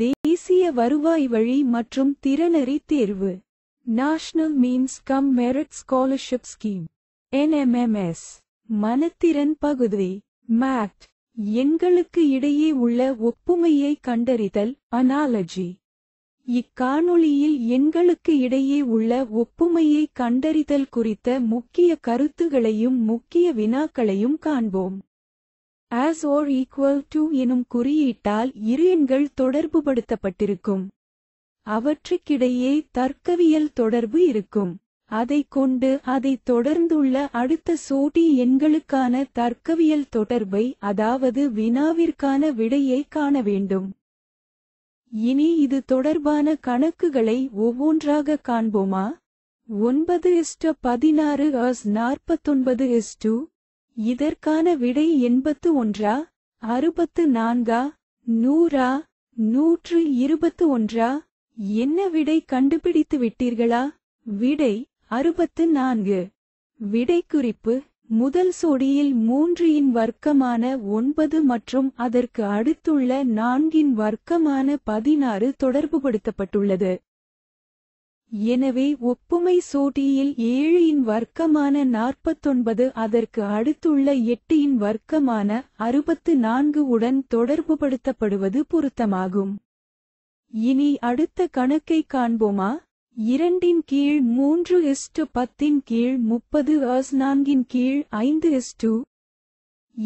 தேசிய வருவாய் வழி மற்றும் திறனறி தேர்வு national means cum merit scholarship scheme NMMS மனத்திறன் பகுதி மேக்ட் எண்களுக்கு இடையே உள்ள ஒப்புமையை கண்டறிதல் அனாலஜி இக்காணொளியில் எண்களுக்கு இடையே உள்ள ஒப்புமையை கண்டறிதல் குறித்த முக்கிய கருத்துகளையும் முக்கிய வினாக்களையும் காண்போம் ஆஸ் ஓர் ஈக்குவல் to எனும் குறியீட்டால் இரு எண்கள் தொடர்புபடுத்தப்பட்டிருக்கும் அவற்றுக்கிடையே தர்க்கவியல் தொடர்பு இருக்கும் அதை கொண்டு அதை தொடர்ந்துள்ள அடுத்த சோடி எண்களுக்கான தர்க்கவியல் தொடர்பை அதாவது வினாவிற்கான விடையை காண வேண்டும் இனி இது தொடர்பான கணக்குகளை ஒவ்வொன்றாக காண்போமா ஒன்பது இஸ்ட பதினாறு அஸ் நாற்பத்தொன்பது இஸ்டூ இதற்கான விடை எண்பத்து ஒன்றா அறுபத்து நான்கா நூறா நூற்று இருபத்து ஒன்றா என்ன விடை கண்டுபிடித்து விட்டீர்களா விடை அறுபத்து நான்கு விடை குறிப்பு முதல் சொடியில் மூன்றியின் வர்க்கமான ஒன்பது மற்றும் அதற்கு அடுத்துள்ள நான்கின் வர்க்கமான பதினாறு தொடர்புபடுத்தப்பட்டுள்ளது எனவே ஒப்புமை சோடியில் ஏழு இன் வர்க்கமான நாற்பத்தொன்பது அதற்கு அடுத்துள்ள எட்டு இன் வர்க்கமான அறுபத்து நான்கு உடன் தொடர்புபடுத்தப்படுவது பொருத்தமாகும் இனி அடுத்த கணக்கை காண்போமா இரண்டின் கீழ் மூன்று இஸ்டு பத்தின் கீழ் முப்பது அஸ் நான்கின் கீழ் ஐந்து இஸ்டு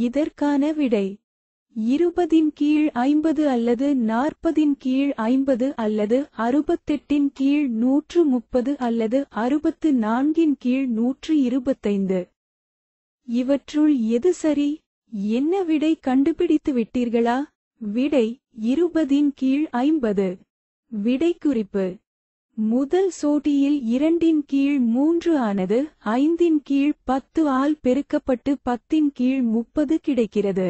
இதற்கான விடை இருபதின் கீழ் ஐம்பது அல்லது நாற்பதின் கீழ் ஐம்பது அல்லது அறுபத்தெட்டின் கீழ் நூற்று முப்பது அல்லது அறுபத்து நான்கின் கீழ் நூற்று இருபத்தைந்து இவற்றுள் எது சரி என்ன விடை கண்டுபிடித்து விட்டீர்களா விடை இருபதின் கீழ் ஐம்பது விடைக்குறிப்பு முதல் சோட்டியில் இரண்டின் கீழ் மூன்று ஆனது ஐந்தின் கீழ் பத்து ஆல் பெருக்கப்பட்டு பத்தின் கீழ் முப்பது கிடைக்கிறது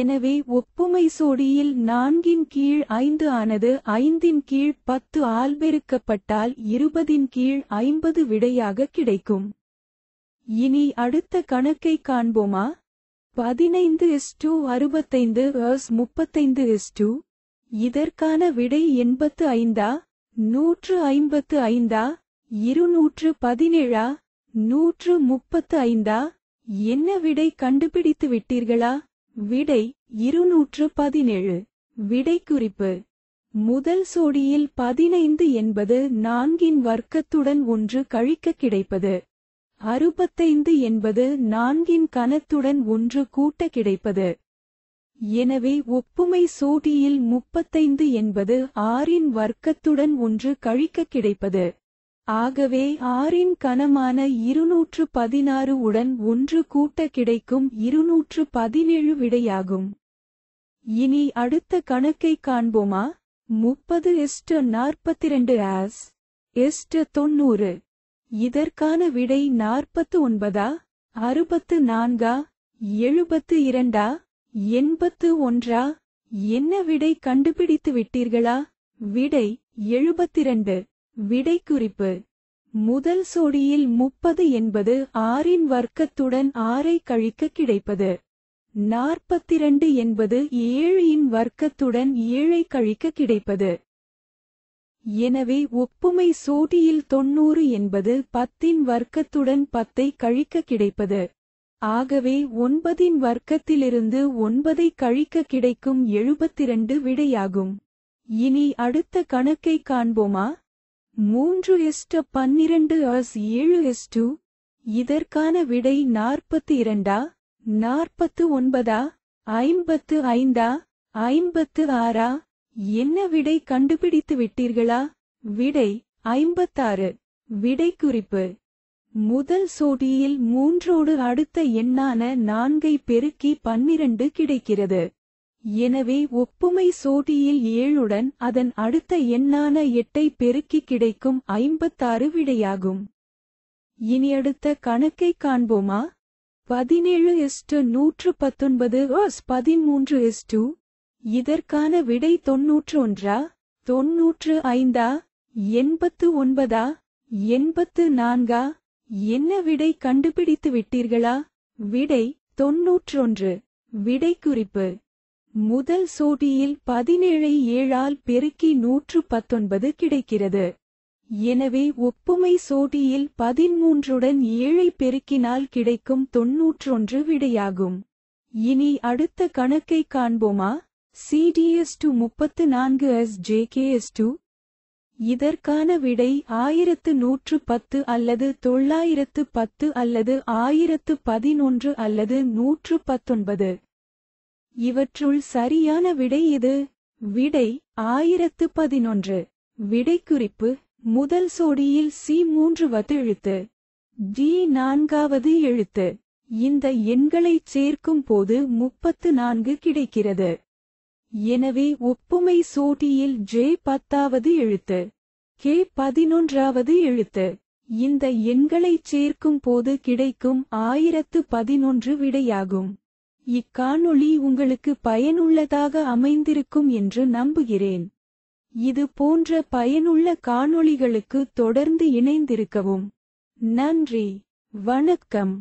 எனவே ஒப்புமை சோடியில் நான்கின் கீழ் ஐந்து ஆனது ஐந்தின் கீழ் பத்து ஆள் பெருக்கப்பட்டால் இருபதின் கீழ் ஐம்பது விடையாக கிடைக்கும் இனி அடுத்த கணக்கை காண்போமா பதினைந்து டூ அறுபத்தைந்து எஸ் முப்பத்தைந்து டூ இதற்கான விடை எண்பத்து ஐந்தா நூற்று ஐம்பத்து ஐந்தா இருநூற்று பதினேழா நூற்று முப்பத்து ஐந்தா என்ன விடை கண்டுபிடித்து விட்டீர்களா விடை இருநூற்று பதினேழு விடை குறிப்பு முதல் சோடியில் பதினைந்து என்பது நான்கின் வர்க்கத்துடன் ஒன்று கழிக்க கிடைப்பது அறுபத்தைந்து என்பது நான்கின் கனத்துடன் ஒன்று கூட்ட கிடைப்பது எனவே ஒப்புமை சோடியில் முப்பத்தைந்து என்பது ஆறின் வர்க்கத்துடன் ஒன்று கழிக்க கிடைப்பது ஆகவே ஆறின் கணமான இருநூற்று பதினாறு உடன் ஒன்று கூட்ட கிடைக்கும் இருநூற்று பதினேழு விடையாகும் இனி அடுத்த கணக்கை காண்போமா முப்பது எஸ்ட நாற்பத்தி ரெண்டு ஆஸ் எஸ்ட தொன்னூறு இதற்கான விடை நாற்பத்து ஒன்பதா அறுபத்து நான்கா எழுபத்து இரண்டா எண்பத்து ஒன்றா என்ன விடை கண்டுபிடித்து விட்டீர்களா விடை எழுபத்திரண்டு விடைக்குறிப்பு முதல் சோடியில் முப்பது என்பது ஆறின் வர்க்கத்துடன் ஆறை கழிக்க கிடைப்பது நாற்பத்திரண்டு என்பது ஏழின் வர்க்கத்துடன் ஏழை கழிக்க கிடைப்பது எனவே ஒப்புமை சோடியில் தொன்னூறு என்பது பத்தின் வர்க்கத்துடன் பத்தை கழிக்க கிடைப்பது ஆகவே ஒன்பதின் வர்க்கத்திலிருந்து ஒன்பதை கழிக்க கிடைக்கும் எழுபத்திரண்டு விடையாகும் இனி அடுத்த கணக்கை காண்போமா மூன்று எஸ்டு பன்னிரண்டு அஸ் ஏழு எஸ்டு இதற்கான விடை நாற்பத்தி இரண்டா நாற்பத்து ஒன்பதா ஐம்பத்து ஐந்தா ஐம்பத்து ஆறா என்ன விடை கண்டுபிடித்து விட்டீர்களா விடை ஐம்பத்தாறு விடை குறிப்பு முதல் சோடியில் மூன்றோடு அடுத்த எண்ணான நான்கை பெருக்கி பன்னிரண்டு கிடைக்கிறது எனவே ஒப்புமை சோடியில் ஏழுடன் அதன் அடுத்த எண்ணான எட்டை பெருக்கி கிடைக்கும் ஐம்பத்தாறு விடையாகும் இனி அடுத்த கணக்கை காண்போமா பதினேழு எஸ்டு நூற்று பத்தொன்பது பதிமூன்று எஸ்டு இதற்கான விடை தொன்னூற்று ஒன்றா தொன்னூற்று ஐந்தா எண்பத்து ஒன்பதா எண்பத்து நான்கா என்ன விடை கண்டுபிடித்து விட்டீர்களா விடை தொன்னூற்றொன்று விடை குறிப்பு முதல் சோடியில் பதினேழை ஏழால் பெருக்கி நூற்று பத்தொன்பது கிடைக்கிறது எனவே ஒப்புமை சோடியில் பதிமூன்றுடன் ஏழை பெருக்கினால் கிடைக்கும் தொன்னூற்றொன்று விடையாகும் இனி அடுத்த கணக்கை காண்போமா சிடிஎஸ் டு முப்பத்து நான்கு S J K S to இதற்கான விடை ஆயிரத்து நூற்று பத்து அல்லது தொள்ளாயிரத்து பத்து அல்லது ஆயிரத்து பதினொன்று அல்லது நூற்று பத்தொன்பது இவற்றுள் சரியான விடை இது விடை ஆயிரத்து பதினொன்று விடைக்குறிப்பு முதல் சோடியில் சி மூன்றுவது எழுத்து ஜி நான்காவது எழுத்து இந்த எண்களைச் சேர்க்கும் போது முப்பத்து நான்கு கிடைக்கிறது எனவே ஒப்புமை சோடியில் ஜே பத்தாவது எழுத்து கே பதினொன்றாவது எழுத்து இந்த எண்களைச் சேர்க்கும் போது கிடைக்கும் ஆயிரத்து பதினொன்று விடையாகும் இக்காணொளி உங்களுக்கு பயனுள்ளதாக அமைந்திருக்கும் என்று நம்புகிறேன் இது போன்ற பயனுள்ள காணொளிகளுக்கு தொடர்ந்து இணைந்திருக்கவும் நன்றி வணக்கம்